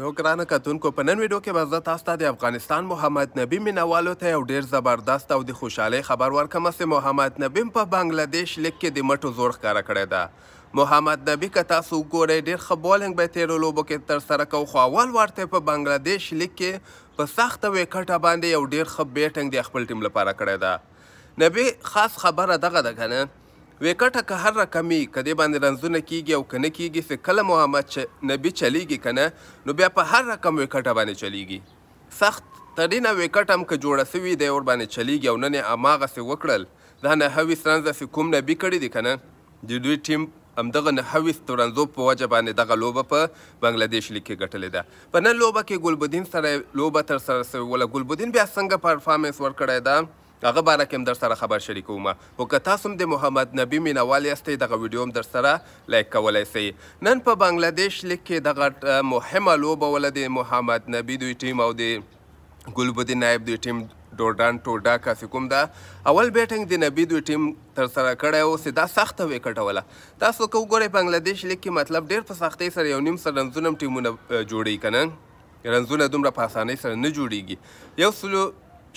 نو ګران کتونکو په نن ویډیو کې به زه تاسو ته د افغانستان محمد نبی مینوالو ته یو ډیر زبردست او د خوشحالۍ خبر ورکوم چې محمد نبی په بنگلاديش لیک کې د مټو زور ښکاره کړی ده محمد نبی که تاسو وګورئ ډیر ښه بولینګ به تیرو لوبو کې ترسره کو خو اول ورته په بنگلاديش لیک کې په سخته ویکټه باندې یو ډیر ښه بیټنګ د خپل ټیم لپاره کړی ده نبی خاص خبره دغه ده که نه وکټه که هر رقمي کدی باندې رنزونه کیږي او کنه کیږي چې کله محمد چ... نبی چلیږي کنه نو بیا په هر رقم وکټه باندې چلیږي سخت ترینه وکټ هم که جوړه سوي دی ور باندې چلیږي او نن یې هماغسې وکړل دا نهویس رنزه چې کوم نبي کړي دي کنه د دوی ټیم همدغه نهویس تورنزو په وجه باندې دغه لوبه په بنګلادیش لیګ کې ګټلې ده په نن لوبه کې ګلبدین سره لوبه ترسره سوې وله ګلبدین بیا څنګه پرفارمنس ورکړی ده هغه باره کې هم در سره خبر شریکوم خو که تاسو هم د محمد نبی مینوال یاستئ دغه ویډیو هم در سره لایک کولی سئ نن په بنګلادیش لیګ کې دغه مهمه لوبه وله د محمد نبی دوی ټیم او د ګلبدین نایب دوی ټیم ډورډان ټوډا کافي کوم دا اول بیټینګ د نبی دوی ټیم تر سره کړی او سیدا سخت وکټ ولا تاسو کو ګورئ بنگلاديش لیک کې مطلب ډیر په سختۍ سره یو نیم سرنځونم ټیمونه جوړی کنن رنځونه دومره په اسانۍ سره نه جوړیږي یو سلو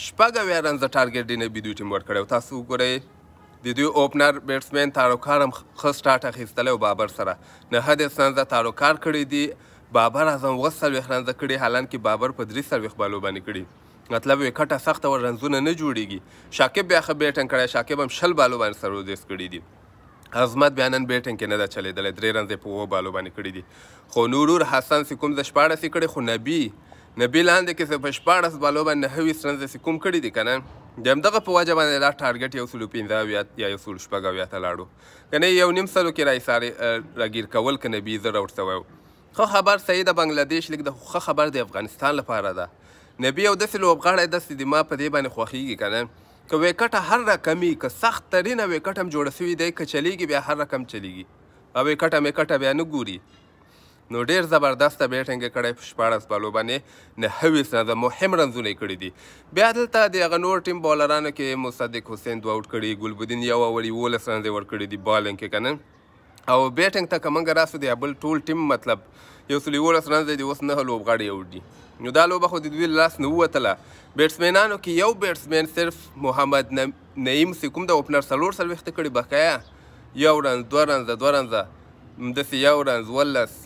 شپږ اویا رنزه ټارګېټ ډینه بي دوی ټیم ورکړی تاسو وګورئ د دوی اوپنر بیټسمین تاروکار هم ښه سټارټ اخیستلی و بابر سره نهه دېرش رنزه تاروکار کړی دي بابر اعظم اووه څلوېښت رنزه کړي حالانکه بابر په درې څلوېښت بالو باندې کړي مطلب وکټه سخته رنزونه نه جوړیږي شاکب بیا ښه بیټنګ کړی شاکب هم شل بالو باندې سروزیس کړي دي عظمت بیا نن بیټنګ کې نه ده چلېدلی درې رنزې په اووه بالو باندې کړي دي خو نورور حسن چې کوم د شپاړسې کړي خو نبي نبی لاندې کې په شپاړس بالو باندې نهویس رنز سې کوم کړي دي کنه د همدغه په وجه باندې دا ټارګټ یو سلو پنځه اویا یا یو سلو شپږ اویا ته لاړو کنه یو نیم سلو کې راایسارې راګیر کول کنه بي زر ورته وایو خو خبر صحیح د بنگلاديش لیک د خو خبر د افغانستان لپاره ده نبی یو داسې لوبغاړی داسې د ما په دې باندې خوښیږي کنه که ویکټه هر رقمي که سخت ترینه ویکټ هم جوړه سوي دی که چلیږي بیا هر رقم چلیږي او ویکټه میکټه بیا نه ګوري نو ډیر زبردسته بیټینګ کړی په شپاړس بالو باندې نهویس نه مهم رنزونه کړي دي بیا دلته د هغه نور ټیم بالرانو کې مصدق حسین دوه اوټ کړي ګلبدین یو وړي اوولس رنزې ورکړي دي بالنګ کې که او بیټینګ ته که موږ راسو د بل ټول ټیم مطلب یو سل یولس رنزې دي اوس نهه لوبغاړي یوړي نو دا لوبه خو د دوی لاس نه ووتله بیټسمینانو کې یو بیټسمین صرف محمد نعیم سکوم د اوپنر څلور څلوېښته کړي بقایا یو رنز دوه رنزه دوه رنزه همداسې یو رنز ولس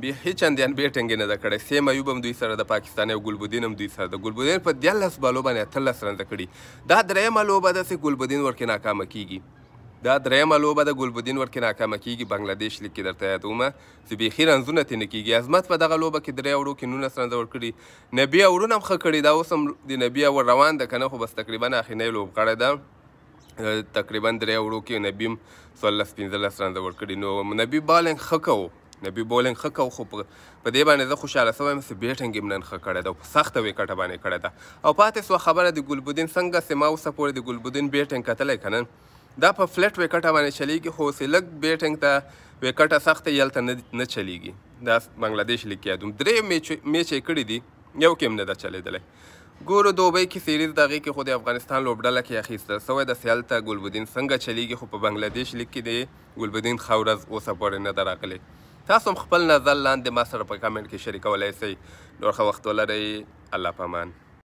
هیچاند یان بیټنګ نه ده کړی سیم ایوب هم دوی سره د پاکستان او ګلبدین هم دوی سره د ګلبدین په دیالس بالو باندې اتلس رنزه کړي دا درېیمه لوبه ده چې ګلبدین ورکې ناکامه کیږي دا درېیمه لوبه د ګلبدین ورکې ناکامه کیږي بنگلاديش لیک کې درته یادومه چې بیخي رنزونه ترې نه کیږي عظمت په دغه لوبه کې درې اوړو کې نولس رنزه ورکړي نبي اوړونه هم ښه کړي دا اوس هم د نبي اوړ روان ده که نه خو بس تقریبا اخرنۍ لوبغاړی ده تقریبا درې اورو کې نبیم 14 15 رنده ورکړي نو نبی بالنګ خکاو نبی بولنګ ښه کو خو په دې باندې زه خوشاله سوم چې بیټنګ هم نن ښه کړی ده په سخته ویکټه باندې کړی ده او پاتې سوه خبره د ګلبدین څنګه سما اوسه پورې د ګلبدین بیټنګ کتلی که نن دا په فلټ ویکټه باندې چلیږي خو سې لږ بیټنګ ته ویکټه سخته یلته نه چلیږي دا بنګلادیش لیکیا دوم درې میچ یې کړي دي یو کې هم نه ده چلیدلی ګورو دوبۍ کې سیریز دغه کې خو د افغانستان لوبډله کې اخیستل سوی د سیال ته ګلبدین څنګه چلیږي خو په بنگلاديش لیک کې دی ګلبدین خورز اوسه پورې نه دراغلی تاسو هم خپل نظر لاندې ما سره په کمنټ کې شریکولی سئ نور ښه وخت ولرئ الله پامان